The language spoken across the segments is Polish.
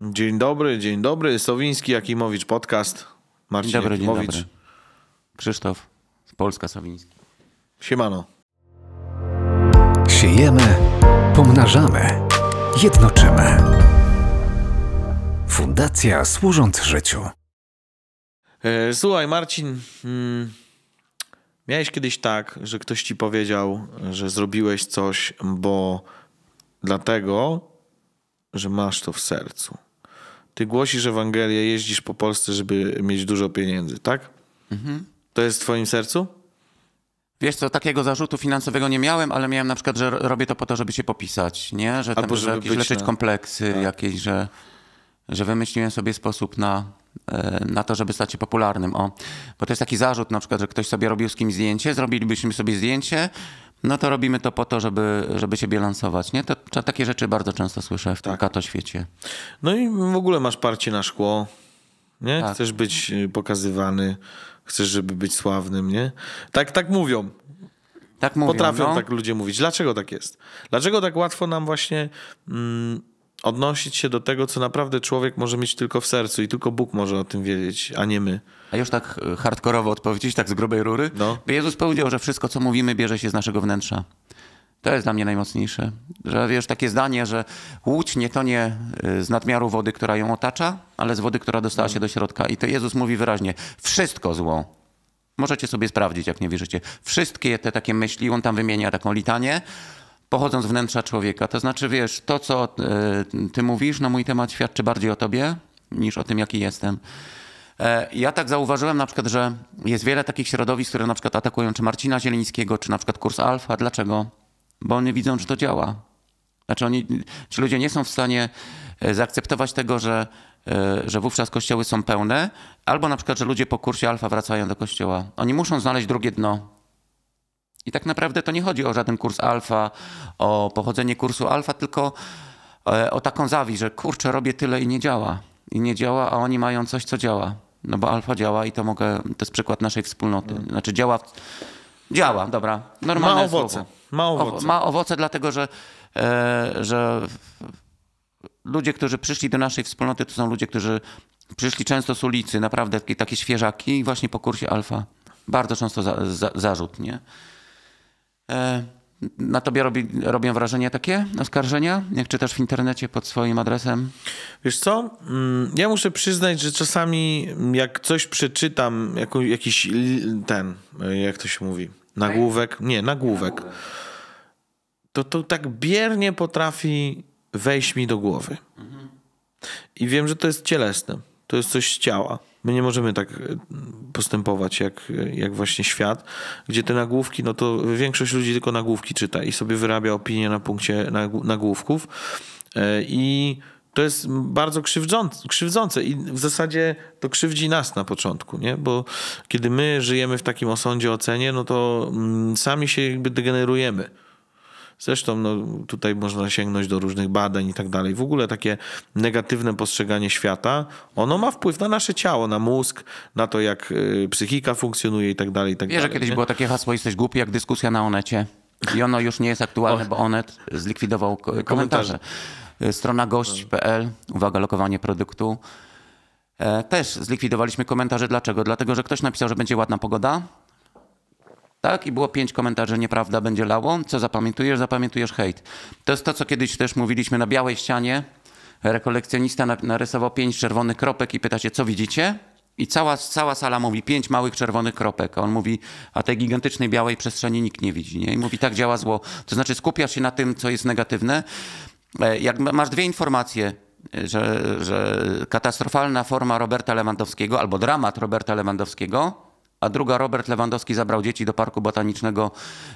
Dzień dobry, dzień dobry. Sowiński, Jakimowicz, podcast. Marcin dzień dobry, Jakimowicz. Dzień dobry. Krzysztof, z Polska Sowiński. Siemano. Siejemy, pomnażamy, jednoczymy. Fundacja służąc życiu. E, słuchaj, Marcin, mm, miałeś kiedyś tak, że ktoś ci powiedział, że zrobiłeś coś, bo dlatego, że masz to w sercu. Ty głosisz Ewangelię, jeździsz po Polsce, żeby mieć dużo pieniędzy, tak? Mhm. To jest w twoim sercu? Wiesz co, takiego zarzutu finansowego nie miałem, ale miałem na przykład, że robię to po to, żeby się popisać, nie? Że, tam, Albo żeby że jakieś leczyć na... kompleksy tak. jakieś, że, że wymyśliłem sobie sposób na, e, na to, żeby stać się popularnym. O, bo to jest taki zarzut na przykład, że ktoś sobie robił z kim zdjęcie, zrobilibyśmy sobie zdjęcie, no to robimy to po to, żeby, żeby się bilansować, nie? To, takie rzeczy bardzo często słyszę w tak. tym świecie. No i w ogóle masz parcie na szkło, nie? Tak. Chcesz być y, pokazywany, chcesz, żeby być sławnym, nie? Tak, tak mówią. Tak mówią, Potrafią no. tak ludzie mówić. Dlaczego tak jest? Dlaczego tak łatwo nam właśnie... Mm, odnosić się do tego, co naprawdę człowiek może mieć tylko w sercu i tylko Bóg może o tym wiedzieć, a nie my. A już tak e, hardkorowo odpowiedzieć, tak z grubej rury? No. Jezus powiedział, że wszystko, co mówimy, bierze się z naszego wnętrza. To jest dla mnie najmocniejsze. Że wiesz, takie zdanie, że łódź nie tonie e, z nadmiaru wody, która ją otacza, ale z wody, która dostała się do środka. I to Jezus mówi wyraźnie, wszystko zło. Możecie sobie sprawdzić, jak nie wierzycie. Wszystkie te takie myśli, on tam wymienia taką litanię, pochodzą z wnętrza człowieka. To znaczy, wiesz, to, co e, ty mówisz na mój temat, świadczy bardziej o tobie niż o tym, jaki jestem. E, ja tak zauważyłem na przykład, że jest wiele takich środowisk, które na przykład atakują czy Marcina Zielińskiego, czy na przykład kurs Alfa. Dlaczego? Bo oni widzą, że to działa. Znaczy oni, ludzie nie są w stanie e, zaakceptować tego, że, że wówczas kościoły są pełne, albo na przykład, że ludzie po kursie Alfa wracają do kościoła. Oni muszą znaleźć drugie dno. I tak naprawdę to nie chodzi o żaden kurs alfa, o pochodzenie kursu alfa, tylko e, o taką zawi, że kurczę, robię tyle i nie działa. I nie działa, a oni mają coś, co działa. No bo alfa działa i to mogę, to jest przykład naszej wspólnoty. No. Znaczy działa, działa, dobra, normalne ma owoce. Słowo. Ma owoce. O, ma owoce, dlatego że, e, że ludzie, którzy przyszli do naszej wspólnoty, to są ludzie, którzy przyszli często z ulicy, naprawdę takie świeżaki i właśnie po kursie alfa. Bardzo często za, za, zarzut, nie? E, na tobie robi, robią wrażenie takie oskarżenia, jak czytasz w internecie pod swoim adresem? Wiesz co, mm, ja muszę przyznać, że czasami mm, jak coś przeczytam, jakiś ten, e, jak to się mówi, nagłówek, nie, nagłówek, to to tak biernie potrafi wejść mi do głowy. Mhm. I wiem, że to jest cielesne, to jest coś z ciała. My nie możemy tak e, postępować jak, jak właśnie świat, gdzie te nagłówki, no to większość ludzi tylko nagłówki czyta i sobie wyrabia opinię na punkcie nagłówków. E, I to jest bardzo krzywdzące, krzywdzące i w zasadzie to krzywdzi nas na początku, nie? bo kiedy my żyjemy w takim osądzie, ocenie, no to mm, sami się jakby degenerujemy Zresztą no, tutaj można sięgnąć do różnych badań i tak dalej. W ogóle takie negatywne postrzeganie świata, ono ma wpływ na nasze ciało, na mózg, na to jak y, psychika funkcjonuje i tak dalej. I tak Wiesz, dalej, że kiedyś nie? było takie hasło, jesteś głupi jak dyskusja na Onecie. I ono już nie jest aktualne, bo Onet zlikwidował komentarze. komentarze. Y, strona gość.pl, uwaga, lokowanie produktu. E, też zlikwidowaliśmy komentarze. Dlaczego? Dlatego, że ktoś napisał, że będzie ładna pogoda, tak? I było pięć komentarzy, nieprawda będzie lało. Co zapamiętujesz? Zapamiętujesz hejt. To jest to, co kiedyś też mówiliśmy na białej ścianie. Rekolekcjonista narysował pięć czerwonych kropek i pyta się, co widzicie? I cała, cała sala mówi pięć małych czerwonych kropek. A on mówi, a tej gigantycznej białej przestrzeni nikt nie widzi. Nie? I mówi, tak działa zło. To znaczy skupiasz się na tym, co jest negatywne. E, jak masz dwie informacje, że, że katastrofalna forma Roberta Lewandowskiego albo dramat Roberta Lewandowskiego a druga Robert Lewandowski zabrał dzieci do Parku Botanicznego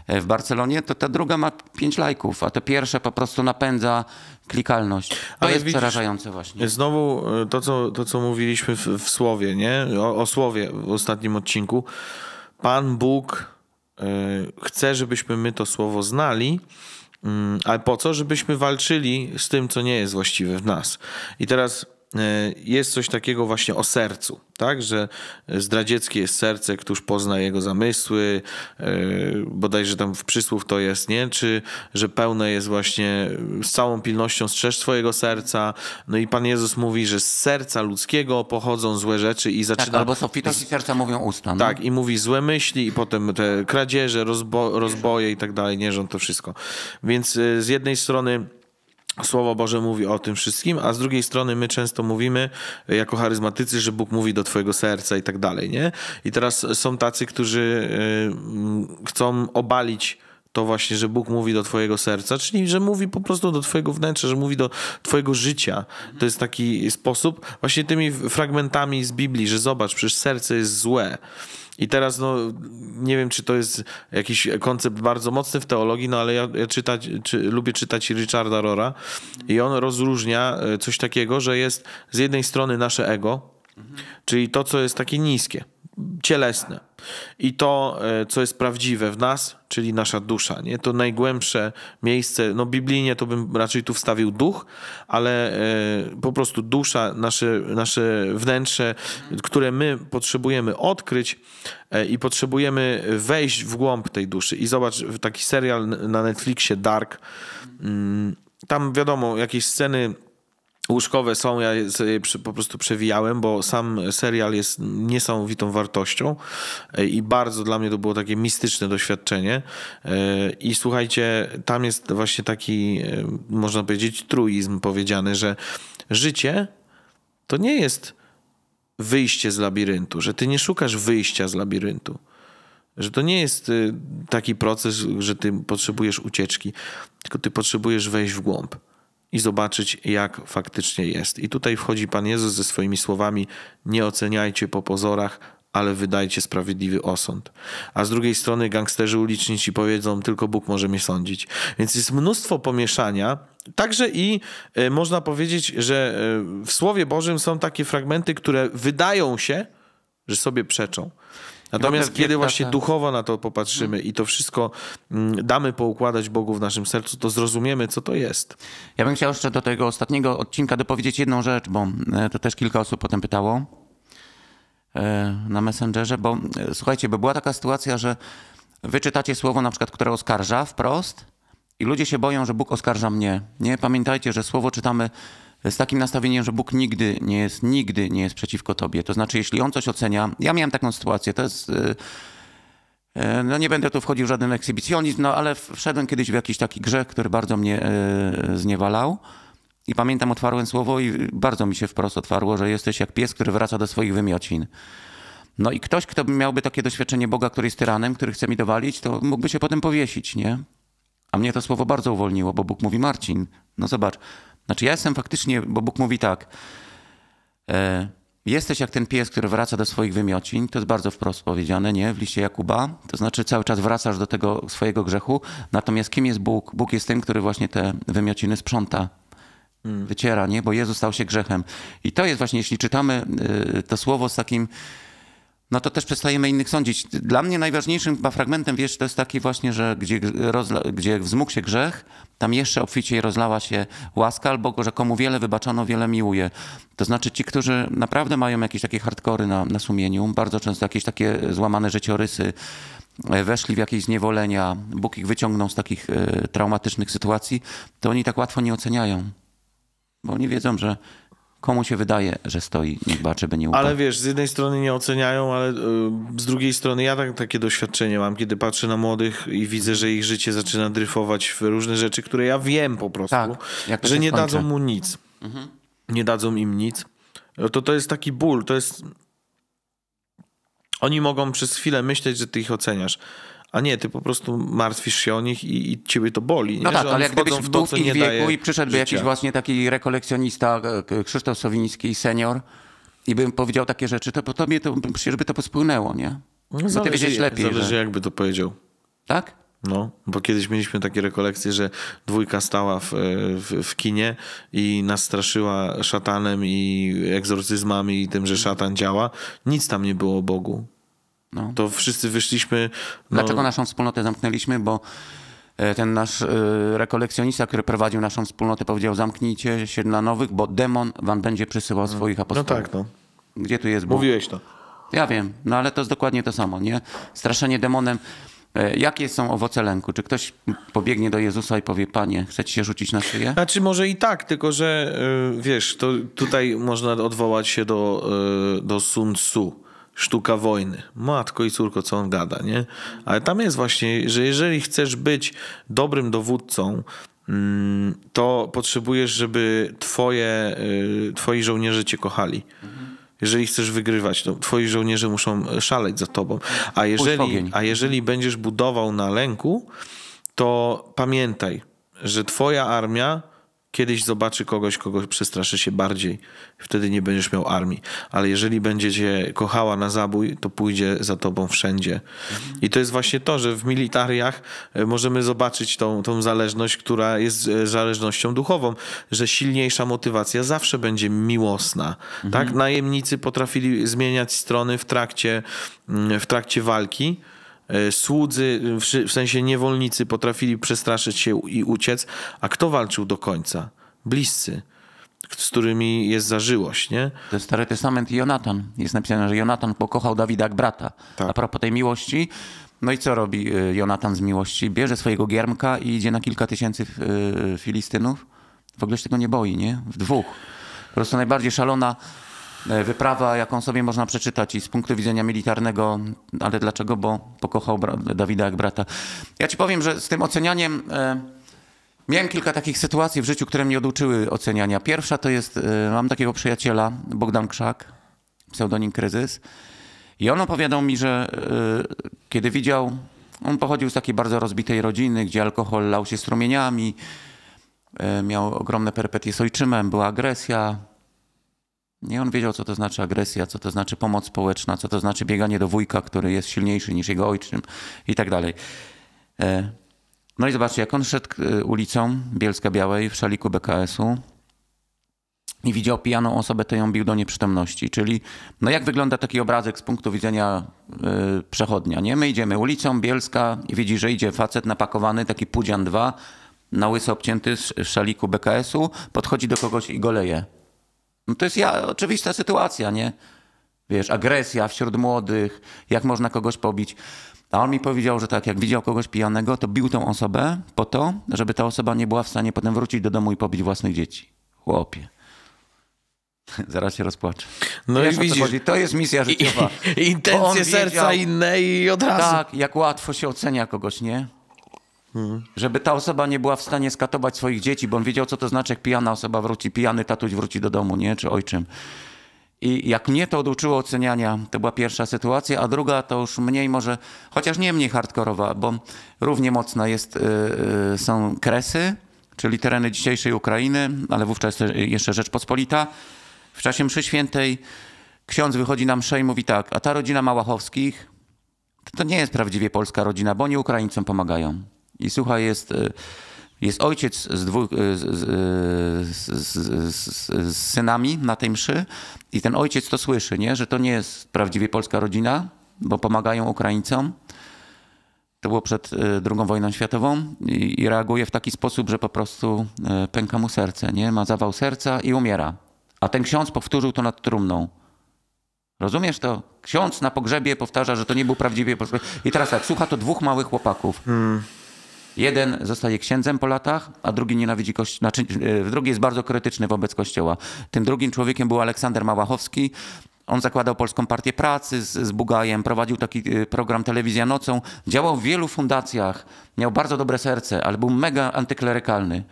e, w Barcelonie, to ta druga ma pięć lajków, a to pierwsze po prostu napędza klikalność. To Ale jest widzisz, przerażające właśnie. Znowu e, to, co, to, co mówiliśmy w, w Słowie, nie? O, o, Słowie w ostatnim odcinku. Pan Bóg e, chce, żebyśmy my to Słowo znali, mm, ale po co? Żebyśmy walczyli z tym, co nie jest właściwe w nas. I teraz E, jest coś takiego właśnie o sercu, tak? Że zdradzieckie jest serce, któż pozna jego zamysły, e, bodajże tam w przysłów to jest, nie? Czy, że pełne jest właśnie e, z całą pilnością strzeż swojego serca. No i Pan Jezus mówi, że z serca ludzkiego pochodzą złe rzeczy i zaczyna... Tak, albo są fitości serca mówią usta. No? Tak, i mówi złe myśli i potem te kradzieże, rozbo rozboje i tak dalej, nierząd, to wszystko. Więc z jednej strony Słowo Boże mówi o tym wszystkim, a z drugiej strony my często mówimy jako charyzmatycy, że Bóg mówi do twojego serca i tak dalej, nie? I teraz są tacy, którzy y, chcą obalić to właśnie, że Bóg mówi do Twojego serca, czyli że mówi po prostu do Twojego wnętrza, że mówi do Twojego życia. To jest taki sposób, właśnie tymi fragmentami z Biblii, że zobacz, przecież serce jest złe. I teraz, no, nie wiem, czy to jest jakiś koncept bardzo mocny w teologii, no ale ja, ja czytać, czy, lubię czytać Richarda Rora i on rozróżnia e, coś takiego, że jest z jednej strony nasze ego, czyli to, co jest takie niskie cielesne i to, e, co jest prawdziwe w nas, czyli nasza dusza. Nie? To najgłębsze miejsce, no biblijnie to bym raczej tu wstawił duch, ale e, po prostu dusza, nasze, nasze wnętrze, które my potrzebujemy odkryć e, i potrzebujemy wejść w głąb tej duszy. I zobacz taki serial na Netflixie Dark. Mm, tam wiadomo, jakieś sceny łóżkowe są, ja sobie po prostu przewijałem, bo sam serial jest niesamowitą wartością e, i bardzo dla mnie to było takie mistyczne doświadczenie. E, I słuchajcie, tam jest właśnie taki, e, można powiedzieć, truizm powiedziany, że życie to nie jest wyjście z labiryntu, że ty nie szukasz wyjścia z labiryntu. Że to nie jest taki proces, że ty potrzebujesz ucieczki, tylko ty potrzebujesz wejść w głąb i zobaczyć, jak faktycznie jest. I tutaj wchodzi Pan Jezus ze swoimi słowami: Nie oceniajcie po pozorach, ale wydajcie sprawiedliwy osąd. A z drugiej strony gangsterzy uliczni ci powiedzą: Tylko Bóg może mnie sądzić. Więc jest mnóstwo pomieszania. Także i e, można powiedzieć, że e, w Słowie Bożym są takie fragmenty, które wydają się, że sobie przeczą. Natomiast kiedy właśnie duchowo na to popatrzymy no. i to wszystko mm, damy poukładać Bogu w naszym sercu, to zrozumiemy, co to jest. Ja bym chciał jeszcze do tego ostatniego odcinka dopowiedzieć jedną rzecz, bo e, to też kilka osób potem pytało e, na Messengerze, bo e, słuchajcie, bo była taka sytuacja, że wy czytacie słowo na przykład, które oskarża wprost i ludzie się boją, że Bóg oskarża mnie. Nie, pamiętajcie, że słowo czytamy z takim nastawieniem, że Bóg nigdy nie jest, nigdy nie jest przeciwko tobie. To znaczy, jeśli On coś ocenia, ja miałem taką sytuację, to jest... E, e, no nie będę tu wchodził w żaden ekshibicjonizm, no ale wszedłem kiedyś w jakiś taki grzech, który bardzo mnie e, zniewalał. I pamiętam, otwarłem słowo i bardzo mi się wprost otwarło, że jesteś jak pies, który wraca do swoich wymiocin. No i ktoś, kto miałby takie doświadczenie Boga, który jest tyranem, który chce mi dowalić, to mógłby się potem powiesić, nie? A mnie to słowo bardzo uwolniło, bo Bóg mówi Marcin, no zobacz, znaczy, ja jestem faktycznie, bo Bóg mówi tak. E, jesteś jak ten pies, który wraca do swoich wymiocin. To jest bardzo wprost powiedziane, nie? W liście Jakuba. To znaczy, cały czas wracasz do tego swojego grzechu. Natomiast kim jest Bóg? Bóg jest tym, który właśnie te wymiociny sprząta. Hmm. Wyciera, nie? Bo Jezus stał się grzechem. I to jest właśnie, jeśli czytamy e, to słowo z takim no to też przestajemy innych sądzić. Dla mnie najważniejszym chyba fragmentem, wiesz, to jest taki właśnie, że gdzie, rozla- gdzie wzmógł się grzech, tam jeszcze obficiej rozlała się łaska, albo że komu wiele wybaczono, wiele miłuje. To znaczy ci, którzy naprawdę mają jakieś takie hardkory na, na sumieniu, bardzo często jakieś takie złamane życiorysy, e, weszli w jakieś zniewolenia, Bóg ich wyciągnął z takich y, traumatycznych sytuacji, to oni tak łatwo nie oceniają. Bo oni wiedzą, że komu się wydaje, że stoi, niech baczy, by nie upadł. Ale wiesz, z jednej strony nie oceniają, ale y, z drugiej strony ja tak, takie doświadczenie mam, kiedy patrzę na młodych i widzę, że ich życie zaczyna dryfować w różne rzeczy, które ja wiem po prostu, tak, że nie dadzą mu nic. Mhm. Nie dadzą im nic. To to jest taki ból, to jest... Oni mogą przez chwilę myśleć, że ty ich oceniasz a nie, ty po prostu martwisz się o nich i, i ciebie to boli. Nie? No tak, ale jak gdybyś w to, ich wieku i przyszedłby życia. jakiś właśnie taki rekolekcjonista, e, Krzysztof Sowiński, senior, i bym powiedział takie rzeczy, to po tobie to, przecież by to pospłynęło, nie? No, zależy, ty lepiej. Zależy że... jakby to powiedział. Tak? No, bo kiedyś mieliśmy takie rekolekcje, że dwójka stała w, e, w, w, kinie i nas straszyła szatanem i egzorcyzmami i tym, że szatan działa. Nic tam nie było o Bogu. No. To wszyscy wyszliśmy. No... Dlaczego naszą wspólnotę zamknęliśmy? Bo e, ten nasz e, rekolekcjonista, który prowadził naszą wspólnotę, powiedział: Zamknijcie się dla nowych, bo demon wam będzie przysyłał no. swoich apostołów. No tak, no. Gdzie tu jest Bóg? Mówiłeś to. Ja wiem, no ale to jest dokładnie to samo, nie? Straszenie demonem. E, jakie są owoce lęku? Czy ktoś pobiegnie do Jezusa i powie, Panie, chcecie się rzucić na szyję? Znaczy może i tak, tylko że wiesz, to tutaj można odwołać się do, do Sun Tzu sztuka wojny. Matko i córko, co on gada, nie? Ale tam jest właśnie, że jeżeli chcesz być dobrym dowódcą, mm, to potrzebujesz, żeby twoje, y, twoi żołnierze cię kochali. Jeżeli chcesz wygrywać, to twoi żołnierze muszą szaleć za tobą. A jeżeli, a jeżeli będziesz budował na lęku, to pamiętaj, że twoja armia kiedyś zobaczy kogoś, kogo przestraszy się bardziej. Wtedy nie będziesz miał armii. Ale jeżeli będzie cię kochała na zabój, to pójdzie za tobą wszędzie. I to jest właśnie to, że w militariach e, możemy zobaczyć tą, tą zależność, która jest e, zależnością duchową, że silniejsza motywacja zawsze będzie miłosna. Tak? Mhm. Tak? Najemnicy potrafili zmieniać strony w trakcie, mm, w trakcie walki E, słudzy, w sensie niewolnicy potrafili przestraszyć się i uciec, a kto walczył do końca? Bliscy z którymi jest zażyłość, nie? To jest Stary Testament i Jonatan. Jest napisane, że Jonatan pokochał Dawida jak brata. Tak. A propos tej miłości, no i co robi e, Jonatan z miłości? Bierze swojego giermka i idzie na kilka tysięcy e, Filistynów. W ogóle się tego nie boi, nie? W dwóch. Po prostu najbardziej szalona E, wyprawa, jaką sobie można przeczytać i z punktu widzenia militarnego, ale dlaczego? Bo pokochał Dawida jak brata. Ja ci powiem, że z tym ocenianiem e, miałem kilka takich sytuacji w życiu, które mnie oduczyły oceniania. Pierwsza to jest, e, mam takiego przyjaciela, Bogdan Krzak, pseudonim Kryzys. I on opowiadał mi, że e, kiedy widział, on pochodził z takiej bardzo rozbitej rodziny, gdzie alkohol lał się strumieniami, e, miał ogromne perpetie z ojczymem, była agresja, nie, on wiedział, co to znaczy agresja, co to znaczy pomoc społeczna, co to znaczy bieganie do wujka, który jest silniejszy niż jego ojczym i tak dalej. E, no i zobaczcie, jak on szedł e, ulicą Bielska Białej w szaliku BKS-u i widział pijaną osobę, to ją bił do nieprzytomności. Czyli no jak wygląda taki obrazek z punktu widzenia yy, przechodnia, nie? My idziemy ulicą Bielska i widzi, że idzie facet napakowany, taki pudzian 2, na łyso obcięty z szaliku BKS-u, podchodzi do kogoś i goleje. No to jest ja, oczywista sytuacja, nie? Wiesz, agresja wśród młodych, jak można kogoś pobić. A on mi powiedział, że tak, jak widział kogoś pijanego, to bił tą osobę po to, żeby ta osoba nie była w stanie potem wrócić do domu i pobić własnych dzieci. Chłopie. Zaraz się rozpłaczę. No Wiesz, i widzisz. To jest misja życiowa. I, intencje serca inne i od razu. Tak, jak łatwo się ocenia kogoś, nie? Żeby ta osoba nie była w stanie skatować swoich dzieci, bo on wiedział, co to znaczy, jak pijana osoba wróci, pijany tatuś wróci do domu, nie? Czy ojczym. I jak mnie to oduczyło oceniania, to była pierwsza sytuacja, a druga to już mniej może, chociaż nie mniej hardkorowa, bo równie mocna jest, yy, są Kresy, czyli tereny dzisiejszej Ukrainy, ale wówczas jeszcze Rzeczpospolita. W czasie mszy świętej ksiądz wychodzi na mszę i mówi tak, a ta rodzina Małachowskich to, to nie jest prawdziwie polska rodzina, bo oni Ukraińcom pomagają. I słucha jest, e, jest ojciec z, dwóch, e, e, z, z, z, synami na tej mszy i ten ojciec to słyszy, nie? że to nie jest prawdziwie polska rodzina, bo pomagają Ukraińcom. To było przed II wojną światową i, i reaguje w taki sposób, że po prostu pęka mu serce, nie? ma zawał serca i umiera. A ten ksiądz powtórzył to nad trumną. Rozumiesz to? Ksiądz na pogrzebie powtarza, że to nie był prawdziwie. I teraz tak, słucha to dwóch małych chłopaków. Hmm. Jeden zostaje księdzem po latach, a drugi nienawidzi kościoła. Znaczy, e, drugi jest bardzo krytyczny wobec kościoła. Tym drugim człowiekiem był Aleksander Małachowski. On zakładał Polską Partię Pracy z, z Bugajem, prowadził taki e, program Telewizja Nocą, działał w wielu fundacjach, miał bardzo dobre serce, ale był mega antyklerykalny.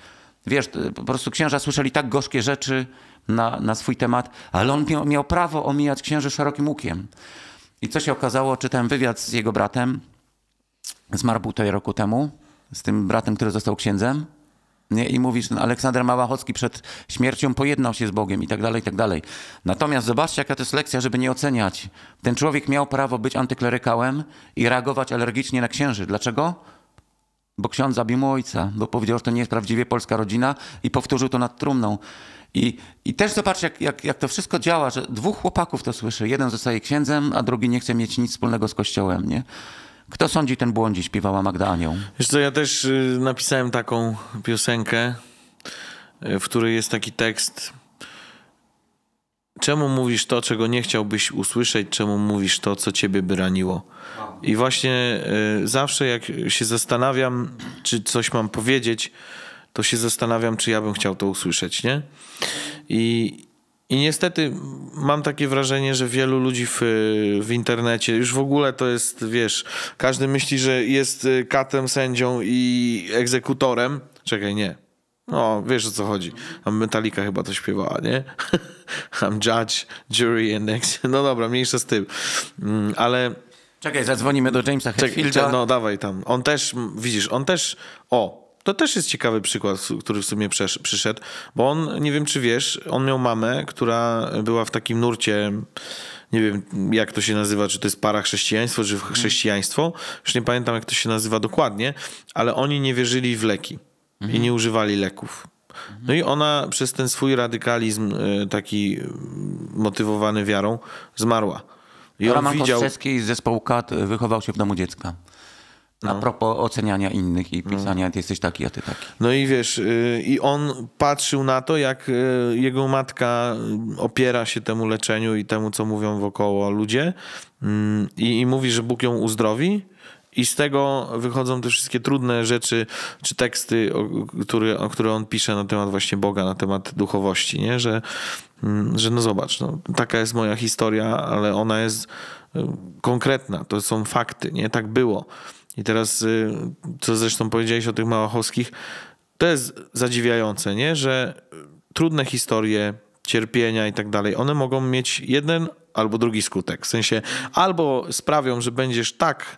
Wiesz, e, po prostu księża słyszeli tak gorzkie rzeczy na, na swój temat, ale on miał, miał prawo omijać księży szerokim łukiem. I co się okazało? Czytałem wywiad z jego bratem, zmarł półtorej roku temu z tym bratem, który został księdzem. Nie? I mówisz, no Aleksander Małachocki przed śmiercią pojednał się z Bogiem i tak dalej, i tak dalej. Natomiast zobaczcie, jaka to jest lekcja, żeby nie oceniać. Ten człowiek miał prawo być antyklerykałem i reagować alergicznie na księży. Dlaczego? Bo ksiądz zabił mu ojca, bo powiedział, że to nie jest prawdziwie polska rodzina i powtórzył to nad trumną. I, i też zobacz, jak, jak, jak to wszystko działa, że dwóch chłopaków to słyszy. Jeden zostaje księdzem, a drugi nie chce mieć nic wspólnego z kościołem, nie? Kto sądzi, ten błądzi, śpiewała Magda Anioł. Wiesz co, ja też y, napisałem taką piosenkę, y, w której jest taki tekst. Czemu mówisz to, czego nie chciałbyś usłyszeć? Czemu mówisz to, co ciebie by raniło? I właśnie y, zawsze jak się zastanawiam, czy coś mam powiedzieć, to się zastanawiam, czy ja bym chciał to usłyszeć, nie? I, i niestety mam takie wrażenie, że wielu ludzi w, w internecie, już w ogóle to jest, wiesz, każdy myśli, że jest y, katem, sędzią i egzekutorem. Czekaj, nie. No, wiesz o co chodzi. A Metallica chyba to śpiewała, nie? I'm judge, jury and executor. No dobra, mniejsza z tym. Mm, ale... Czekaj, zadzwonimy do Jamesa Hetfielda. Czekaj, no dawaj tam. On też, widzisz, on też... O, to też jest ciekawy przykład, który w sumie przyszedł, bo on, nie wiem czy wiesz, on miał mamę, która była w takim nurcie, nie wiem jak to się nazywa, czy to jest para chrześcijaństwo, czy mhm. chrześcijaństwo, już nie pamiętam jak to się nazywa dokładnie, ale oni nie wierzyli w leki mhm. i nie używali leków. Mhm. No i ona przez ten swój radykalizm e, taki mm, motywowany wiarą zmarła. I Roman widział... Kostrzewski z zespołu KAT wychował się w domu dziecka. No. A propos oceniania innych i mm. pisania, no. ty jesteś taki, a ty taki. No i wiesz, y, i on patrzył na to, jak y, jego matka y, opiera się temu leczeniu i temu, co mówią wokoło ludzie, mm, i, i mówi, że Bóg ją uzdrowi. I z tego wychodzą te wszystkie trudne rzeczy, czy teksty, o, który, o które on pisze na temat właśnie Boga, na temat duchowości, nie? Że, mm, że no zobacz, no, taka jest moja historia, ale ona jest konkretna, to są fakty, nie? Tak było. I teraz, y, co zresztą powiedziałeś o tych małachowskich, to jest zadziwiające, nie? że y, trudne historie, cierpienia i tak dalej, one mogą mieć jeden albo drugi skutek. W sensie albo sprawią, że będziesz tak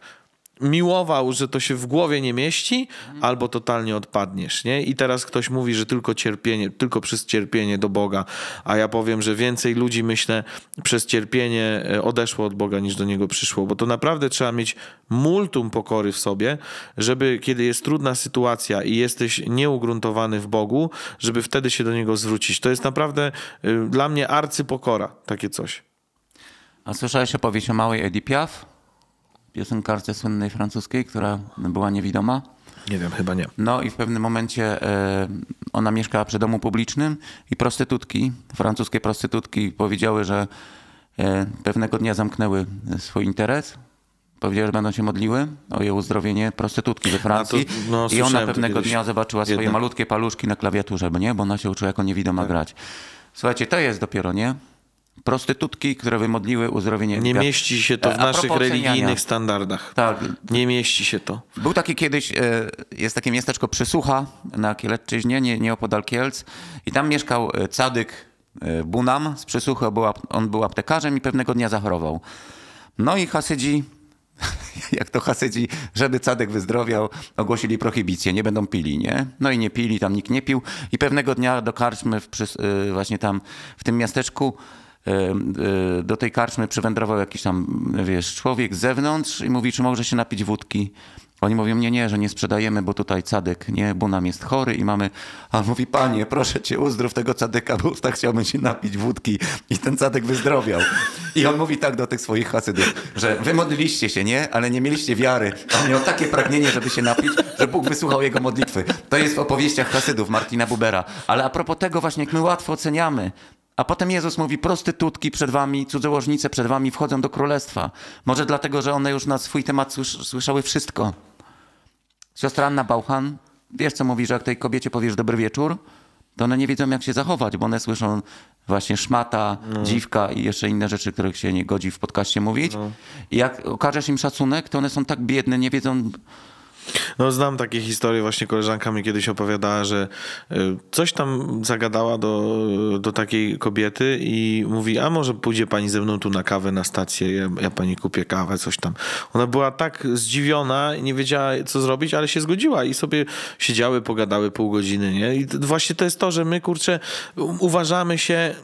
miłował, że to się w głowie nie mieści, albo totalnie odpadniesz, nie? I teraz ktoś mówi, że tylko cierpienie, tylko przez cierpienie do Boga, a ja powiem, że więcej ludzi, myślę, przez cierpienie e, odeszło od Boga niż do Niego przyszło, bo to naprawdę trzeba mieć multum pokory w sobie, żeby kiedy jest trudna sytuacja i jesteś nieugruntowany w Bogu, żeby wtedy się do Niego zwrócić. To jest naprawdę y, dla mnie arcypokora, takie coś. A słyszałeś opowieść o małej Edith Piaf? piosenkarce słynnej francuskiej, która była niewidoma. Nie wiem, chyba nie. No i w pewnym momencie e, ona mieszkała przy domu publicznym i prostytutki, francuskie prostytutki powiedziały, że e, pewnego dnia zamknęły swój interes. Powiedziały, że będą się modliły o jej uzdrowienie prostytutki we Francji. To, no, I ona pewnego dnia zobaczyła swoje malutkie paluszki na klawiaturze, bo nie, bo ona się uczyła jako niewidoma tak. grać. Słuchajcie, to jest dopiero, nie? prostytutki, które wymodliły uzdrowienie. Nie mieści się to w e, A naszych religijnych standardach. Tak. Nie mieści się to. Był taki kiedyś, e, jest takie miasteczko Przysucha na Kielecczyźnie, nie, nieopodal Kielc i tam mieszkał e, cadyk Bunam z Przysłuchy, on był aptekarzem i pewnego dnia zachorował. No i Hasydzi jak to Hasydzi, żeby Cadek wyzdrowiał, ogłosili prohibicję, nie będą pili, nie? No i nie pili, tam nikt nie pił. I pewnego dnia do karczmy, w, właśnie tam w tym miasteczku, E, e, do tej karczmy przywędrował jakiś tam, wiesz, człowiek z zewnątrz i mówi, czy może się napić wódki. Oni mówią, nie, nie, że nie sprzedajemy, bo tutaj cadek, nie, bo nam jest chory i mamy... A on mówi, panie, proszę cię, uzdrów tego cadeka, bo tak chciałbym się napić wódki. I ten cadek wyzdrowiał. I on mówi tak do tych swoich hasydów, że wy modliliście się, nie, ale nie mieliście wiary. On miał takie pragnienie, żeby się napić, że Bóg wysłuchał jego modlitwy. To jest w opowieściach hasydów Martina Bubera. Ale a propos tego właśnie, jak my łatwo oceniamy, a potem Jezus mówi: prostytutki przed wami, cudzołożnice przed wami wchodzą do królestwa. Może dlatego, że one już na swój temat słyszały wszystko. Siostra Anna Bauchan, wiesz co mówi, że jak tej kobiecie powiesz dobry wieczór, to one nie wiedzą jak się zachować, bo one słyszą właśnie szmata, no. dziwka i jeszcze inne rzeczy, których się nie godzi w podcaście mówić. No. I jak okażesz im szacunek, to one są tak biedne, nie wiedzą no znam takie historie, właśnie koleżanka mi kiedyś opowiadała, że y, coś tam zagadała do, do takiej kobiety i mówi, a może pójdzie pani ze mną tu na kawę na stację, ja, ja pani kupię kawę, coś tam. Ona była tak zdziwiona, nie wiedziała co zrobić, ale się zgodziła i sobie siedziały, pogadały pół godziny, nie? I właśnie to jest to, że my, kurczę, uważamy się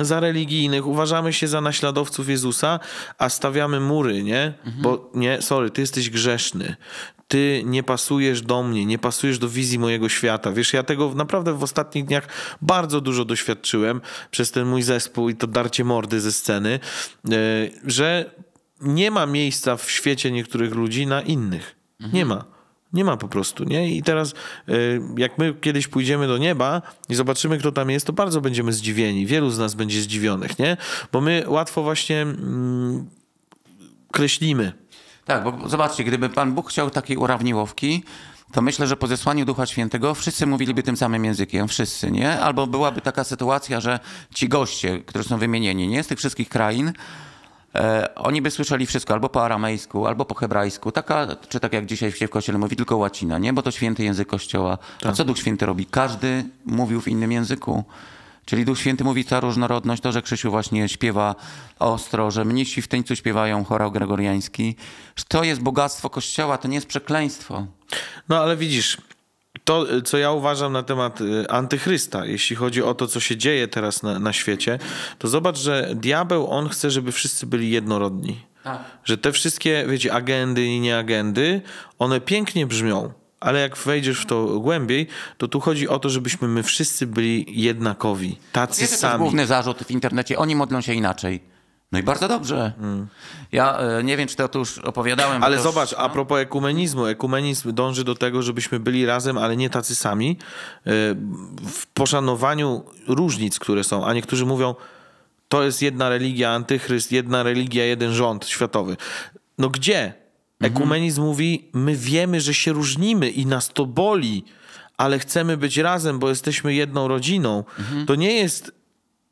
za religijnych, uważamy się za naśladowców Jezusa, a stawiamy mury, nie? Mhm. Bo nie, sorry, ty jesteś grzeszny ty nie pasujesz do mnie, nie pasujesz do wizji mojego świata. Wiesz, ja tego naprawdę w ostatnich dniach bardzo dużo doświadczyłem przez ten mój zespół i to darcie mordy ze sceny, e, że nie ma miejsca w świecie niektórych ludzi na innych. Mhm. Nie ma. Nie ma po prostu, nie? I teraz e, jak my kiedyś pójdziemy do nieba i zobaczymy, kto tam jest, to bardzo będziemy zdziwieni. Wielu z nas będzie zdziwionych, nie? Bo my łatwo właśnie mm, kreślimy tak, bo zobaczcie, gdyby Pan Bóg chciał takiej urawniłowki, to myślę, że po zesłaniu Ducha Świętego wszyscy mówiliby tym samym językiem, wszyscy, nie? Albo byłaby taka sytuacja, że ci goście, którzy są wymienieni, nie? Z tych wszystkich krain, e, oni by słyszeli wszystko albo po aramejsku, albo po hebrajsku, taka, czy tak jak dzisiaj się w Kościele mówi, tylko łacina, nie? Bo to święty język Kościoła. A tak. co Duch Święty robi? Każdy mówił w innym języku. Czyli Duch Święty mówi, ta różnorodność, to, że Krzysiu właśnie śpiewa ostro, że mnisi w tyńcu śpiewają chorał gregoriański, to jest bogactwo Kościoła, to nie jest przekleństwo. No ale widzisz, to, co ja uważam na temat y, antychrysta, jeśli chodzi o to, co się dzieje teraz na, na świecie, to zobacz, że diabeł, on chce, żeby wszyscy byli jednorodni. Tak. Że te wszystkie, wiecie, agendy i nieagendy, one pięknie brzmią, ale jak wejdziesz w to głębiej, to tu chodzi o to, żebyśmy my wszyscy byli jednakowi, tacy Wiecie, sami. To jest główny zarzut w internecie, oni modlą się inaczej. No i bardzo dobrze. Hmm. Ja e, nie wiem, czy to tu już opowiadałem. Ale zobacz, już, no? a propos ekumenizmu. Ekumenizm dąży do tego, żebyśmy byli razem, ale nie tacy sami. E, w poszanowaniu różnic, które są. A niektórzy mówią, to jest jedna religia, antychryst, jedna religia, jeden rząd światowy. No gdzie? Mhm. Ekumenizm mhm. mówi: My wiemy, że się różnimy i nas to boli, ale chcemy być razem, bo jesteśmy jedną rodziną. Mhm. To nie jest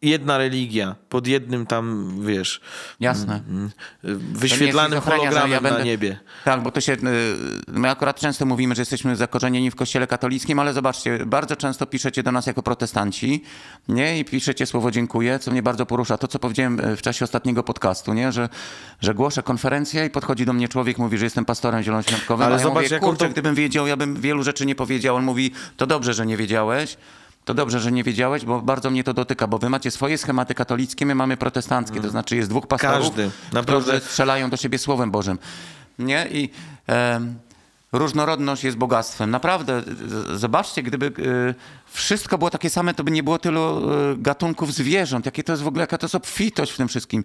jedna religia, pod jednym tam, wiesz... Jasne. Mm, mm, wyświetlanym hologramem ja będę, na niebie. Tak, bo to się... Y, my akurat często mówimy, że jesteśmy zakorzenieni w kościele katolickim, ale zobaczcie, bardzo często piszecie do nas jako protestanci, nie? I piszecie słowo dziękuję, co mnie bardzo porusza. To, co powiedziałem y, w czasie ostatniego podcastu, nie? Że, że głoszę konferencję i podchodzi do mnie człowiek, mówi, że jestem pastorem zielonoświątkowym, ale ja zobacz, mówię, jak kurczę, to... gdybym wiedział, ja bym wielu rzeczy nie powiedział. On mówi, to dobrze, że nie wiedziałeś, to dobrze, że nie wiedziałeś, bo bardzo mnie to dotyka, bo wy macie swoje schematy katolickie, my mamy protestanckie, to mm. znaczy jest dwóch pastorów, Każdy, naprawdę. którzy strzelają do siebie Słowem Bożym. Nie? I e, różnorodność jest bogactwem. Naprawdę, zobaczcie, gdyby e, wszystko było takie same, to by nie było tylu e, gatunków zwierząt. Jakie to jest w ogóle, jaka to jest obfitość w tym wszystkim.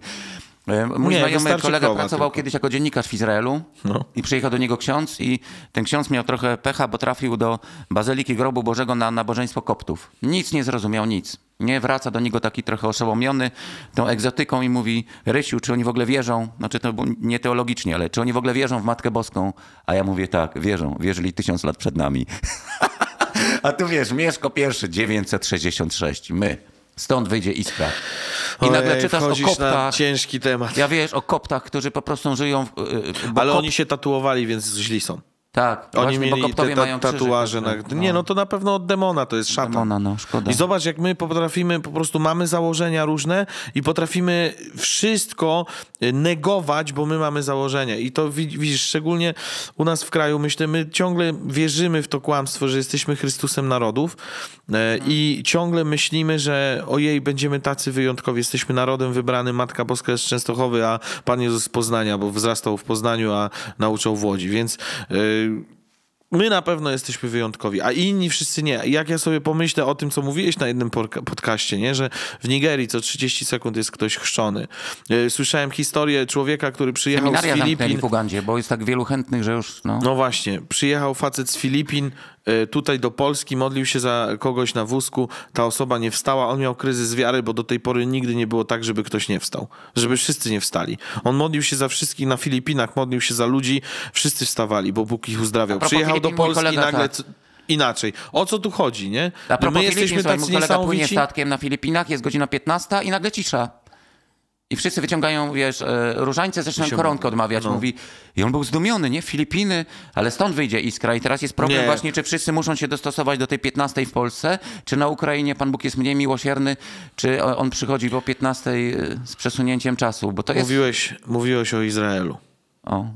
E, mój nie, znajomy kolega pracował tylko. kiedyś jako dziennikarz w Izraelu no. i przyjechał do niego ksiądz i ten ksiądz miał trochę pecha, bo trafił do Bazyliki Grobu Bożego na nabożeństwo koptów. Nic nie zrozumiał, nic. Nie wraca do niego taki trochę oszołomiony tą egzotyką i mówi, Rysiu, czy oni w ogóle wierzą, znaczy to nie teologicznie, ale czy oni w ogóle wierzą w Matkę Boską? A ja mówię, tak, wierzą, wierzyli tysiąc lat przed nami. A tu wiesz, Mieszko pierwszy 966, my. Stąd wyjdzie iskra. I Ojej, nagle czytasz o koptach. ciężki temat. Ja wiesz, o koptach, którzy po prostu żyją. W, y, Ale oni się tatuowali, więc źli są. Tak, oni mieli te, ta, tatuaże. na... no. Nie, no to na pewno od demona to jest szatan. Demona, no, szkoda. I zobacz, jak my potrafimy, po prostu mamy założenia różne i potrafimy wszystko e, negować, bo my mamy założenia. I to widzisz, szczególnie u nas w kraju, myślę, my ciągle wierzymy w to kłamstwo, że jesteśmy Chrystusem narodów e, i ciągle myślimy, że ojej, będziemy tacy wyjątkowi, jesteśmy narodem wybranym. Matka Boska jest Częstochowy, a Pan Jezus z Poznania, bo wzrastał w Poznaniu, a nauczał w Łodzi, więc... E, my na pewno jesteśmy wyjątkowi, a inni wszyscy nie. Jak ja sobie pomyślę o tym, co mówiłeś na jednym podcaście, nie? że w Nigerii co 30 sekund jest ktoś chrzczony. E, słyszałem historię człowieka, który przyjechał Seminaria z Filipin. w Ugandzie, bo jest tak wielu chętnych, że już... No, no właśnie, przyjechał facet z Filipin E, tutaj do Polski, modlił się za kogoś na wózku, ta osoba nie wstała, on miał kryzys wiary, bo do tej pory nigdy nie było tak, żeby ktoś nie wstał, żeby wszyscy nie wstali. On modlił się za wszystkich na Filipinach, modlił się za ludzi, wszyscy wstawali, bo Bóg ich uzdrawiał. Przyjechał Filipin, do Polski kolega, nagle... Tak inaczej. O co tu chodzi, nie? A propos My jesteśmy słuchaj, tacy mój kolega płynie statkiem na Filipinach, jest godzina 15 i nagle cisza. I wszyscy wyciągają, wiesz, e, różańce, zaczynają koronkę odmawiać. No. Mówi, i on był zdumiony, nie? Filipiny, ale stąd wyjdzie iskra. I teraz jest problem nie. właśnie, czy wszyscy muszą się dostosować do tej 15 w Polsce, czy na Ukrainie Pan Bóg jest mniej miłosierny, czy on przychodzi po 15 e, z przesunięciem czasu, bo to jest... Mówiłeś, mówiłeś o Izraelu. O.